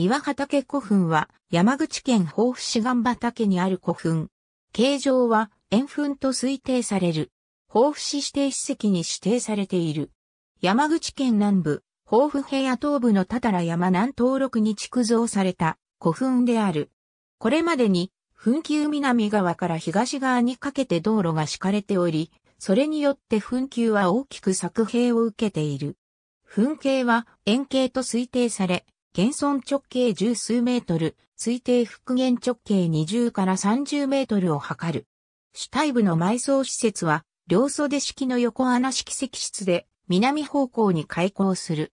岩畑古墳は山口県防府市岩畑にある古墳。形状は円墳と推定される。防府市指定史跡に指定されている。山口県南部、防府平野東部の多々良山南東六に築造された古墳である。これまでに墳丘南側から東側にかけて道路が敷かれており、それによって墳丘は大きく作兵を受けている。墳形は円形と推定され、現存直径十数メートル、推定復元直径20から30メートルを測る。主体部の埋葬施設は、両袖式の横穴式石室で、南方向に開港する。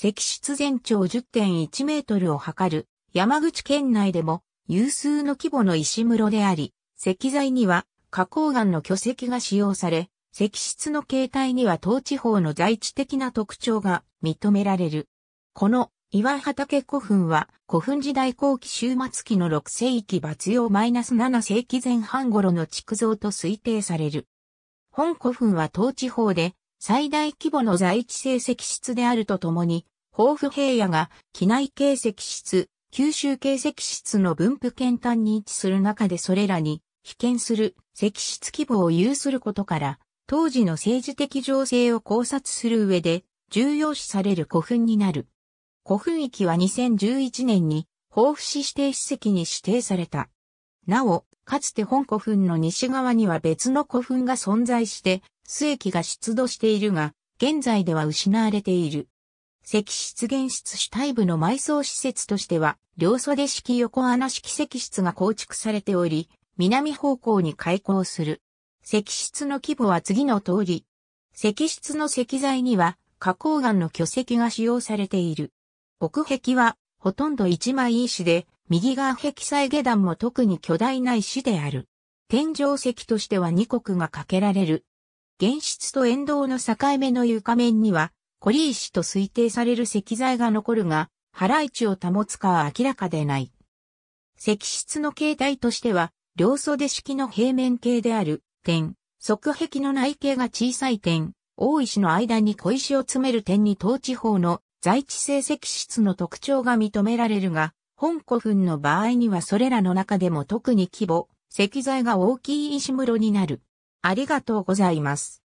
石室全長10.1メートルを測る、山口県内でも有数の規模の石室であり、石材には花崗岩の巨石が使用され、石室の形態には当地方の在地的な特徴が認められる。この岩畑古墳は古墳時代後期終末期の6世紀末用 -7 世紀前半頃の築造と推定される。本古墳は当地方で最大規模の在地性石室であるとともに、豊富平野が機内形石室、九州形石室の分布圏端に位置する中でそれらに被験する石室規模を有することから、当時の政治的情勢を考察する上で重要視される古墳になる。古墳域は2011年に、豊富市指定史跡に指定された。なお、かつて本古墳の西側には別の古墳が存在して、水駅が出土しているが、現在では失われている。石室現室主体部の埋葬施設としては、両袖式横穴式石室が構築されており、南方向に開港する。石室の規模は次の通り。石室の石材には、花崗岩の巨石が使用されている。奥壁はほとんど一枚石で、右側壁際下段も特に巨大な石である。天井石としては二国がかけられる。原質と沿道の境目の床面には、凝石と推定される石材が残るが、原位置を保つかは明らかでない。石質の形態としては、両袖式の平面形である点、側壁の内径が小さい点、大石の間に小石を詰める点に当地方の在地成石質の特徴が認められるが、本古墳の場合にはそれらの中でも特に規模、石材が大きい石室になる。ありがとうございます。